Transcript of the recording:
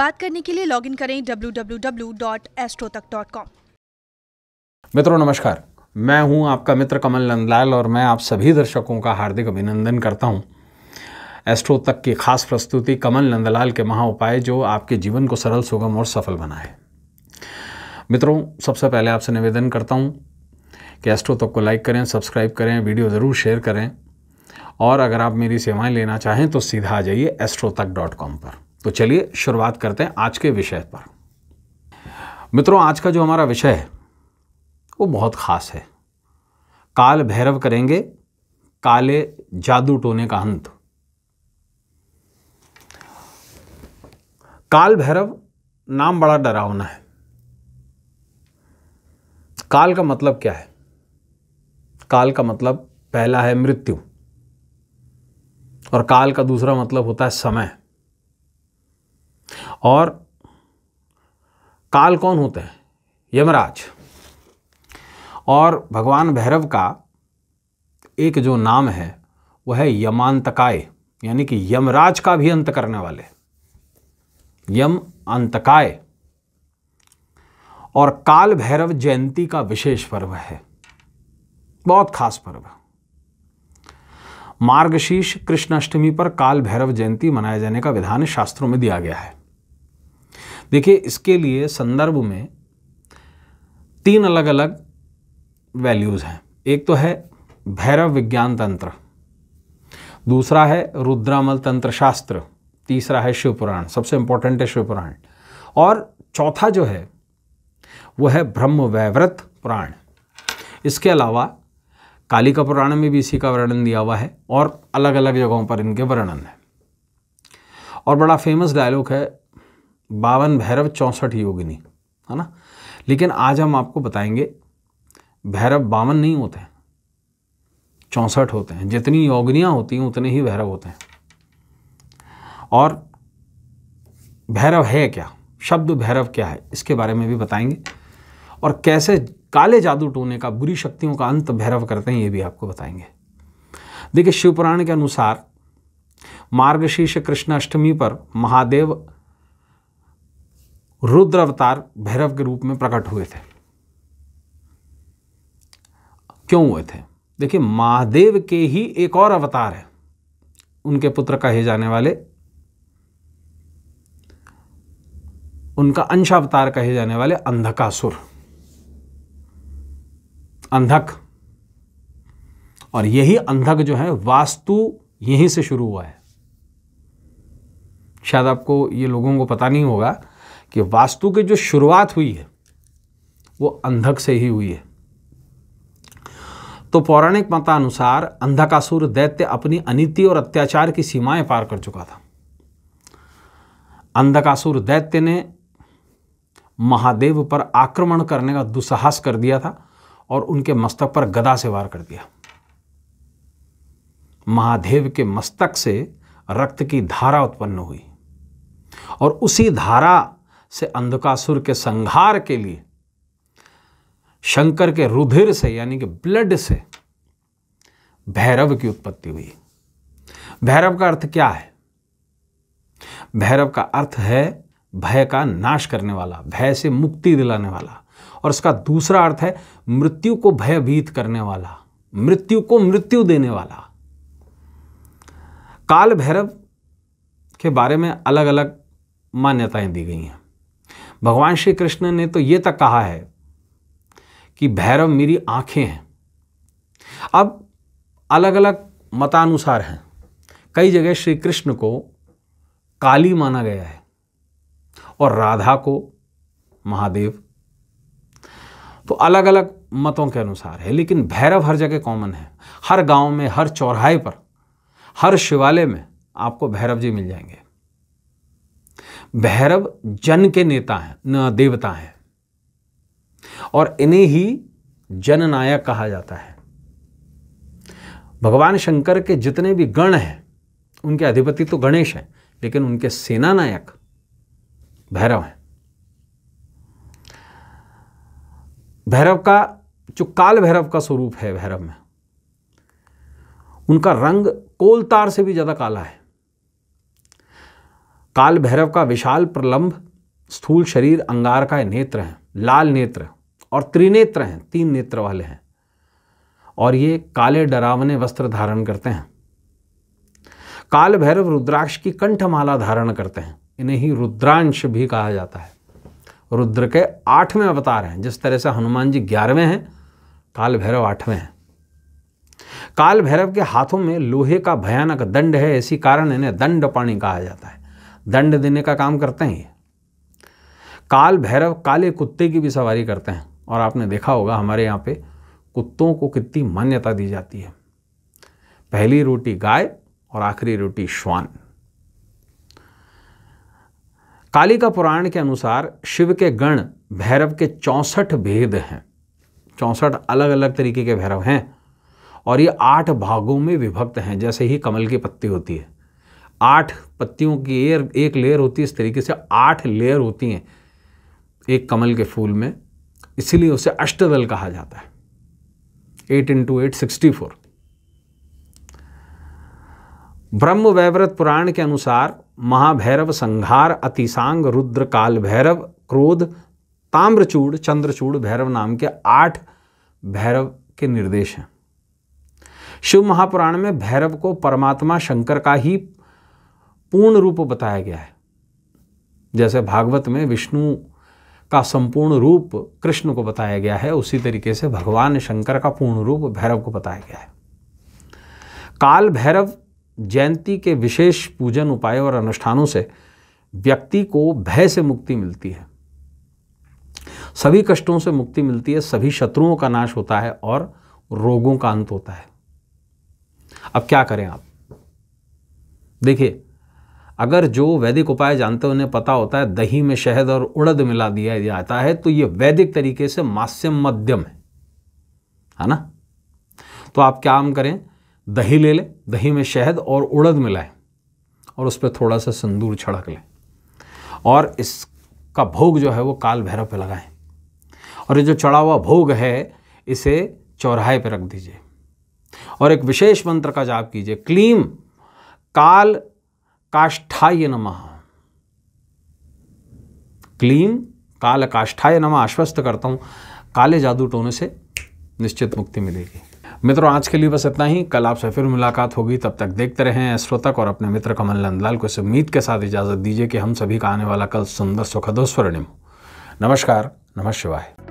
बात करने के लिए लॉग इन करें कॉम मित्रों नमस्कार मैं हूं आपका मित्र कमल नंदलाल और मैं आप सभी दर्शकों का हार्दिक अभिनंदन करता हूं एस्ट्रो तक की खास प्रस्तुति कमल नंदलाल के महा उपाय जो आपके जीवन को सरल सुगम और सफल बनाए मित्रों सबसे पहले आपसे निवेदन करता हूं कि एस्ट्रो तक को लाइक करें सब्सक्राइब करें वीडियो ज़रूर शेयर करें और अगर आप मेरी सेवाएं लेना चाहें तो सीधा आ जाइए एस्ट्रो तक डॉट कॉम पर तो चलिए शुरुआत करते हैं आज के विषय पर मित्रों आज का जो हमारा विषय है वो बहुत ख़ास है काल भैरव करेंगे काले जादू टोने का अंत काल भैरव नाम बड़ा डरावना है काल का मतलब क्या है काल का मतलब पहला है मृत्यु और काल का दूसरा मतलब होता है समय और काल कौन होते हैं यमराज और भगवान भैरव का एक जो नाम है वह है यमांतकाय यानी कि यमराज का भी अंत करने वाले यम अंतकाय और काल भैरव जयंती का विशेष पर्व है बहुत खास पर्व मार्गशीर्ष कृष्णाष्टमी पर काल भैरव जयंती मनाए जाने का विधान शास्त्रों में दिया गया है देखिए इसके लिए संदर्भ में तीन अलग अलग वैल्यूज़ हैं एक तो है भैरव विज्ञान तंत्र दूसरा है रुद्रामल तंत्र शास्त्र तीसरा है शिवपुराण सबसे इम्पोर्टेंट है शिवपुराण और चौथा जो है वो है ब्रह्म वैव्रत पुराण इसके अलावा काली का पुराण में भी इसी का वर्णन दिया हुआ है और अलग अलग जगहों पर इनके वर्णन है और बड़ा फेमस डायलॉग है बावन भैरव चौंसठ योगिनी है ना लेकिन आज हम आपको बताएंगे भैरव बावन नहीं होते हैं चौंसठ होते हैं जितनी योगनियाँ होती हैं उतने ही भैरव होते हैं और भैरव है क्या शब्द भैरव क्या है इसके बारे में भी बताएंगे और कैसे काले जादू टोने का बुरी शक्तियों का अंत भैरव करते हैं ये भी आपको बताएंगे देखिए शिवपुराण के अनुसार मार्गशीर्ष कृष्ण अष्टमी पर महादेव रुद्र अवतार भैरव के रूप में प्रकट हुए थे क्यों हुए थे देखिए महादेव के ही एक और अवतार है उनके पुत्र कहे जाने वाले उनका अंश अवतार कहे जाने वाले अंधकासुर अंधक और यही अंधक जो है वास्तु यहीं से शुरू हुआ है शायद आपको ये लोगों को पता नहीं होगा कि वास्तु की जो शुरुआत हुई है वो अंधक से ही हुई है तो पौराणिक मतानुसार अंधकासुर दैत्य अपनी अनिति और अत्याचार की सीमाएं पार कर चुका था अंधकासुर दैत्य ने महादेव पर आक्रमण करने का दुस्साहस कर दिया था और उनके मस्तक पर गदा से वार कर दिया महादेव के मस्तक से रक्त की धारा उत्पन्न हुई और उसी धारा से अंधकासुर के संहार के लिए शंकर के रुधिर से यानी कि ब्लड से भैरव की उत्पत्ति हुई भैरव का अर्थ क्या है भैरव का अर्थ है भय का नाश करने वाला भय से मुक्ति दिलाने वाला और इसका दूसरा अर्थ है मृत्यु को भयभीत करने वाला मृत्यु को मृत्यु देने वाला काल भैरव के बारे में अलग अलग मान्यताएं दी गई हैं भगवान श्री कृष्ण ने तो ये तक कहा है कि भैरव मेरी आंखें हैं अब अलग अलग मतानुसार हैं कई जगह श्री कृष्ण को काली माना गया है और राधा को महादेव तो अलग अलग मतों के अनुसार है लेकिन भैरव हर जगह कॉमन है हर गांव में हर चौराहे पर हर शिवालय में आपको भैरव जी मिल जाएंगे भैरव जन के नेता हैं न देवता हैं और इन्हें ही जननायक कहा जाता है भगवान शंकर के जितने भी गण हैं उनके अधिपति तो गणेश हैं लेकिन उनके सेना नायक भैरव हैं भैरव का जो काल भैरव का स्वरूप है भैरव में उनका रंग कोलतार से भी ज़्यादा काला है काल भैरव का विशाल प्रलंब स्थूल शरीर अंगार का नेत्र हैं लाल नेत्र और त्रिनेत्र हैं तीन नेत्र वाले हैं और ये काले डरावने वस्त्र धारण करते हैं काल भैरव रुद्राक्ष की कंठमाला धारण करते हैं इन्हें ही रुद्रांश भी कहा जाता है रुद्र के आठवें अवतार हैं जिस तरह से हनुमान जी ग्यारहवें हैं काल भैरव आठवें हैं काल भैरव के हाथों में लोहे का भयानक दंड है इसी कारण इन्हें दंड पाणी कहा जाता है दंड देने का काम करते हैं ये काल भैरव काले कुत्ते की भी सवारी करते हैं और आपने देखा होगा हमारे यहाँ पे कुत्तों को कितनी मान्यता दी जाती है पहली रोटी गाय और आखिरी रोटी श्वान काली का पुराण के अनुसार शिव के गण भैरव के चौंसठ भेद हैं चौंसठ अलग अलग तरीके के भैरव हैं और ये आठ भागों में विभक्त हैं जैसे ही कमल की पत्ती होती है आठ पत्तियों की एयर एक लेयर होती है इस तरीके से आठ लेयर होती हैं एक कमल के फूल में इसीलिए उसे अष्टदल कहा जाता है eight into eight sixty four Brahma Vaivarta पुराण के अनुसार महाभैरव संघार अतिसांग रुद्र काल भैरव क्रोध ताम्रचूड़ चंद्रचूड़ भैरव नाम के आठ भैरव के निर्देश हैं शिव महापुराण में भैरव को परमात्मा शंकर का ही पूर्ण रूप बताया गया है जैसे भागवत में विष्णु का संपूर्ण रूप कृष्ण को बताया गया है उसी तरीके से भगवान शंकर का पूर्ण रूप भैरव को बताया गया है काल भैरव जयंती के विशेष पूजन उपाय और अनुष्ठानों से व्यक्ति को भय से मुक्ति मिलती है सभी कष्टों से मुक्ति मिलती है सभी शत्रुओं का नाश होता है और रोगों का अंत होता है अब क्या करें आप देखिए अगर जो वैदिक उपाय जानते हैं उन्हें पता होता है दही में शहद और उड़द मिला दिया जाता है तो ये वैदिक तरीके से मास्यम मध्यम है है ना तो आप क्या करें दही ले लें दही में शहद और उड़द मिलाएं और उस पर थोड़ा सा संदूर छिड़क लें और इसका भोग जो है वो काल भैरव पे लगाएं और ये जो चढ़ा हुआ भोग है इसे चौराहे पर रख दीजिए और एक विशेष मंत्र का जाप कीजिए क्लीम काल काष्ठाय नम क्लीम काल काष्ठाय नम आश्वस्त करता हूँ काले जादू टोने से निश्चित मुक्ति मिलेगी मित्रों आज के लिए बस इतना ही कल आपसे फिर मुलाकात होगी तब तक देखते रहें श्रोतक और अपने मित्र कमल नंदलाल को इस उम्मीद के साथ इजाज़त दीजिए कि हम सभी का आने वाला कल सुंदर सुखद स्वर्णिम नमस्कार नमः शिवाय